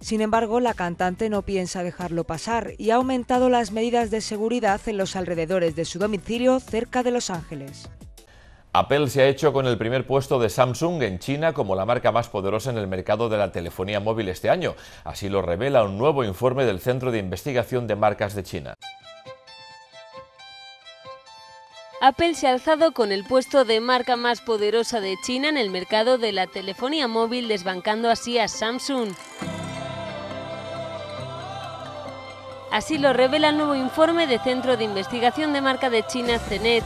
Sin embargo, la cantante no piensa dejarlo pasar y ha aumentado las medidas de seguridad en los alrededores de su domicilio cerca de Los Ángeles. Apple se ha hecho con el primer puesto de Samsung en China como la marca más poderosa en el mercado de la telefonía móvil este año. Así lo revela un nuevo informe del Centro de Investigación de Marcas de China. Apple se ha alzado con el puesto de marca más poderosa de China en el mercado de la telefonía móvil, desbancando así a Samsung. Así lo revela el nuevo informe de Centro de Investigación de Marca de China, CENET.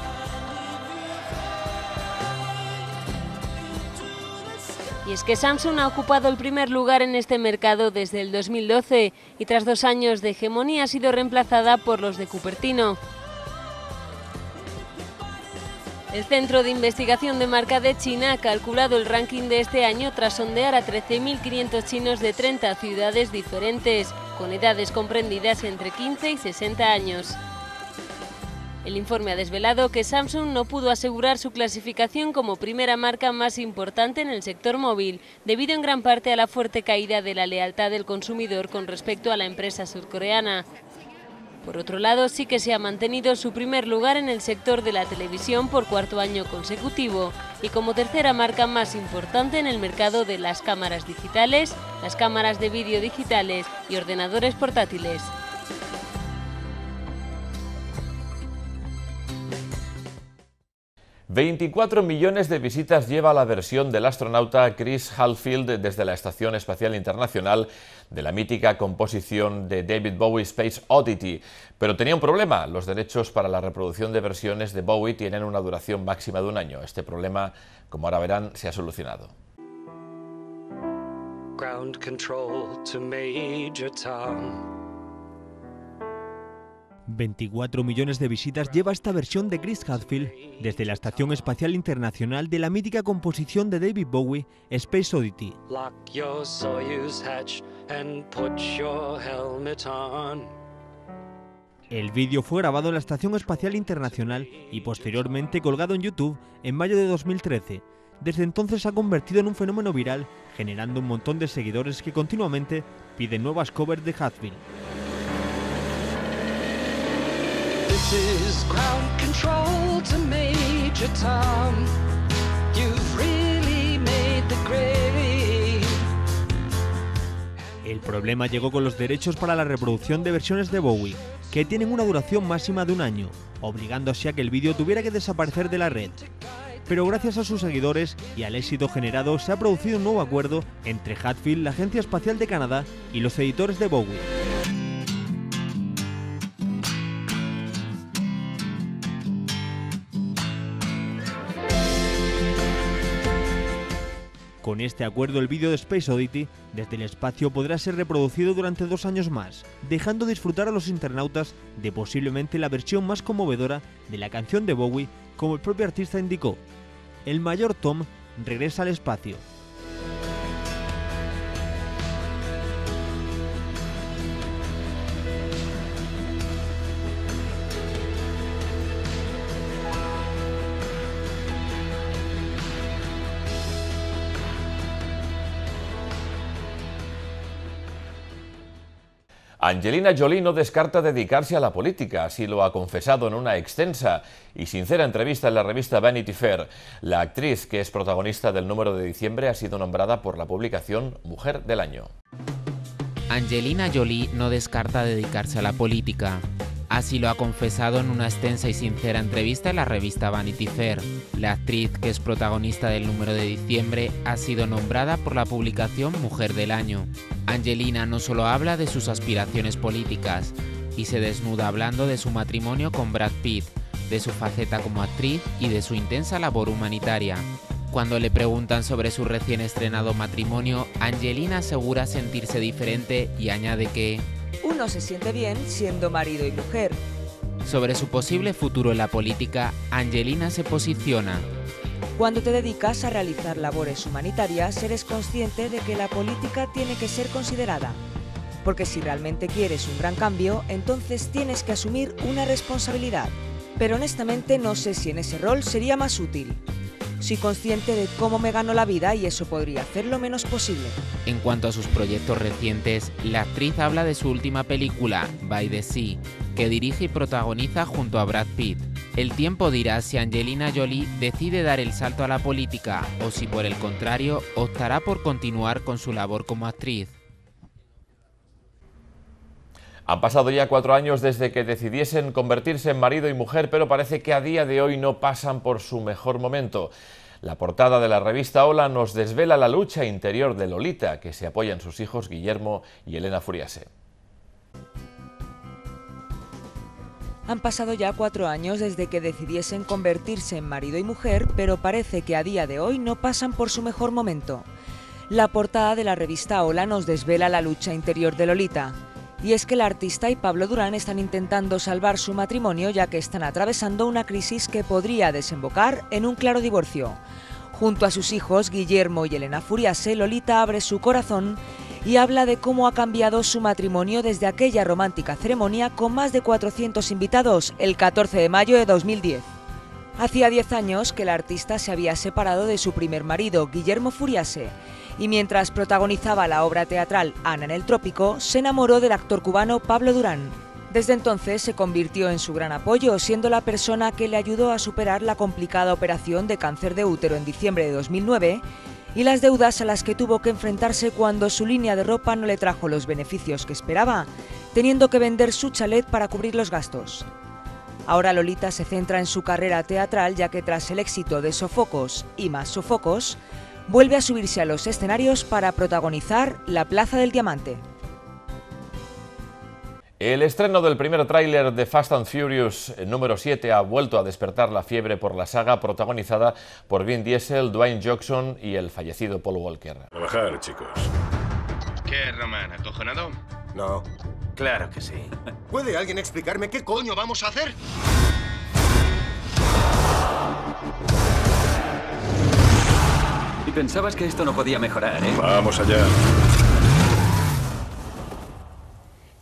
Y es que Samsung ha ocupado el primer lugar en este mercado desde el 2012 y tras dos años de hegemonía ha sido reemplazada por los de Cupertino. El Centro de Investigación de Marca de China ha calculado el ranking de este año tras sondear a 13.500 chinos de 30 ciudades diferentes, con edades comprendidas entre 15 y 60 años. El informe ha desvelado que Samsung no pudo asegurar su clasificación como primera marca más importante en el sector móvil, debido en gran parte a la fuerte caída de la lealtad del consumidor con respecto a la empresa surcoreana. Por otro lado, sí que se ha mantenido su primer lugar en el sector de la televisión por cuarto año consecutivo y como tercera marca más importante en el mercado de las cámaras digitales, las cámaras de vídeo digitales y ordenadores portátiles. 24 millones de visitas lleva la versión del astronauta Chris Halfield desde la Estación Espacial Internacional de la mítica composición de David Bowie Space Oddity. Pero tenía un problema, los derechos para la reproducción de versiones de Bowie tienen una duración máxima de un año. Este problema, como ahora verán, se ha solucionado. 24 millones de visitas lleva esta versión de Chris Hadfield desde la Estación Espacial Internacional de la mítica composición de David Bowie, Space Oddity. El vídeo fue grabado en la Estación Espacial Internacional y posteriormente colgado en YouTube en mayo de 2013. Desde entonces se ha convertido en un fenómeno viral, generando un montón de seguidores que continuamente piden nuevas covers de Hadfield. El problema llegó con los derechos para la reproducción de versiones de Bowie, que tienen una duración máxima de un año, obligándose a que el vídeo tuviera que desaparecer de la red. Pero gracias a sus seguidores y al éxito generado se ha producido un nuevo acuerdo entre Hatfield, la Agencia Espacial de Canadá y los editores de Bowie. Con este acuerdo, el vídeo de Space Oddity desde el espacio podrá ser reproducido durante dos años más, dejando disfrutar a los internautas de posiblemente la versión más conmovedora de la canción de Bowie, como el propio artista indicó. El mayor Tom regresa al espacio, Angelina Jolie no descarta dedicarse a la política, así lo ha confesado en una extensa y sincera entrevista en la revista Vanity Fair. La actriz, que es protagonista del número de diciembre, ha sido nombrada por la publicación Mujer del Año. Angelina Jolie no descarta dedicarse a la política. Así lo ha confesado en una extensa y sincera entrevista en la revista Vanity Fair. La actriz, que es protagonista del número de diciembre, ha sido nombrada por la publicación Mujer del Año. Angelina no solo habla de sus aspiraciones políticas, y se desnuda hablando de su matrimonio con Brad Pitt, de su faceta como actriz y de su intensa labor humanitaria. Cuando le preguntan sobre su recién estrenado matrimonio, Angelina asegura sentirse diferente y añade que uno se siente bien siendo marido y mujer. Sobre su posible futuro en la política, Angelina se posiciona. Cuando te dedicas a realizar labores humanitarias, eres consciente de que la política tiene que ser considerada. Porque si realmente quieres un gran cambio, entonces tienes que asumir una responsabilidad. Pero honestamente no sé si en ese rol sería más útil. Soy consciente de cómo me gano la vida y eso podría hacer lo menos posible. En cuanto a sus proyectos recientes, la actriz habla de su última película, By the Sea, que dirige y protagoniza junto a Brad Pitt. El tiempo dirá si Angelina Jolie decide dar el salto a la política o si por el contrario optará por continuar con su labor como actriz. Han pasado ya cuatro años desde que decidiesen convertirse en marido y mujer, pero parece que a día de hoy no pasan por su mejor momento. La portada de la revista Hola nos desvela la lucha interior de Lolita, que se apoya en sus hijos Guillermo y Elena Furiase. Han pasado ya cuatro años desde que decidiesen convertirse en marido y mujer, pero parece que a día de hoy no pasan por su mejor momento. La portada de la revista Hola nos desvela la lucha interior de Lolita. Y es que la artista y Pablo Durán están intentando salvar su matrimonio ya que están atravesando una crisis que podría desembocar en un claro divorcio. Junto a sus hijos, Guillermo y Elena Furiase, Lolita abre su corazón y habla de cómo ha cambiado su matrimonio desde aquella romántica ceremonia con más de 400 invitados el 14 de mayo de 2010. Hacía 10 años que la artista se había separado de su primer marido, Guillermo Furiase, y mientras protagonizaba la obra teatral Ana en el Trópico, se enamoró del actor cubano Pablo Durán. Desde entonces se convirtió en su gran apoyo, siendo la persona que le ayudó a superar la complicada operación de cáncer de útero en diciembre de 2009 y las deudas a las que tuvo que enfrentarse cuando su línea de ropa no le trajo los beneficios que esperaba, teniendo que vender su chalet para cubrir los gastos. Ahora Lolita se centra en su carrera teatral ya que tras el éxito de Sofocos y más Sofocos, vuelve a subirse a los escenarios para protagonizar La Plaza del Diamante. El estreno del primer tráiler de Fast and Furious eh, número 7 ha vuelto a despertar la fiebre por la saga protagonizada por Vin Diesel, Dwayne Johnson y el fallecido Paul Walker. Trabajar, chicos. ¿Qué, Roman? No. Claro que sí. ¿Puede alguien explicarme qué coño vamos a hacer? Pensabas que esto no podía mejorar, ¿eh? Vamos allá.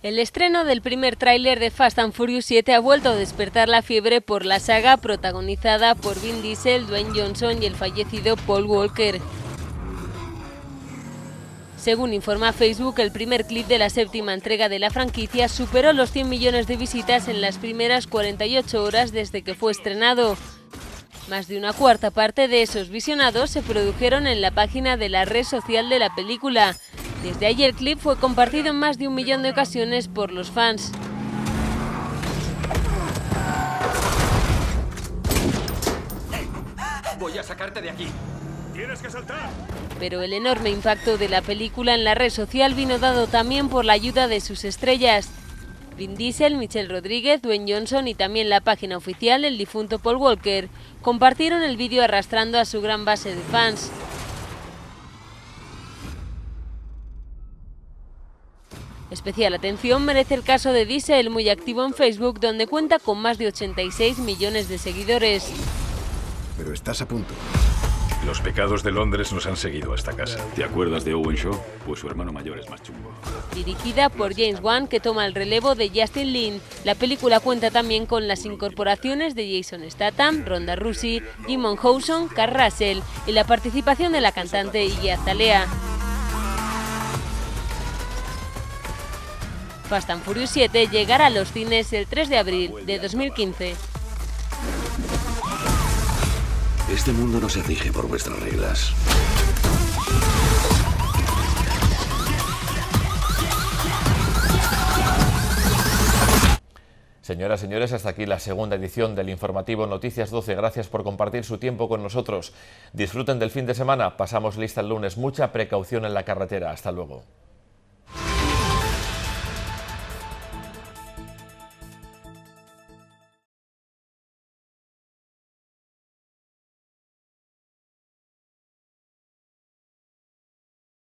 El estreno del primer tráiler de Fast and Furious 7 ha vuelto a despertar la fiebre por la saga protagonizada por Vin Diesel, Dwayne Johnson y el fallecido Paul Walker. Según informa Facebook, el primer clip de la séptima entrega de la franquicia superó los 100 millones de visitas en las primeras 48 horas desde que fue estrenado. Más de una cuarta parte de esos visionados se produjeron en la página de la red social de la película. Desde ayer el clip fue compartido en más de un millón de ocasiones por los fans. Voy a sacarte de aquí. Tienes que saltar. Pero el enorme impacto de la película en la red social vino dado también por la ayuda de sus estrellas. Vin Diesel, Michelle Rodríguez, Dwayne Johnson y también la página oficial El difunto Paul Walker compartieron el vídeo arrastrando a su gran base de fans. Especial atención merece el caso de Diesel, muy activo en Facebook, donde cuenta con más de 86 millones de seguidores. Pero estás a punto. Los pecados de Londres nos han seguido hasta casa. ¿Te acuerdas de Owen Shaw? Pues su hermano mayor es más chungo. Dirigida por James Wan, que toma el relevo de Justin Lin, la película cuenta también con las incorporaciones de Jason Statham, Ronda Rousey, Jimon Houson, Carl Russell y la participación de la cantante Iggy Azalea. Fast and Furious 7 llegará a los cines el 3 de abril de 2015. Este mundo no se rige por vuestras reglas. Señoras, y señores, hasta aquí la segunda edición del informativo Noticias 12. Gracias por compartir su tiempo con nosotros. Disfruten del fin de semana. Pasamos lista el lunes. Mucha precaución en la carretera. Hasta luego.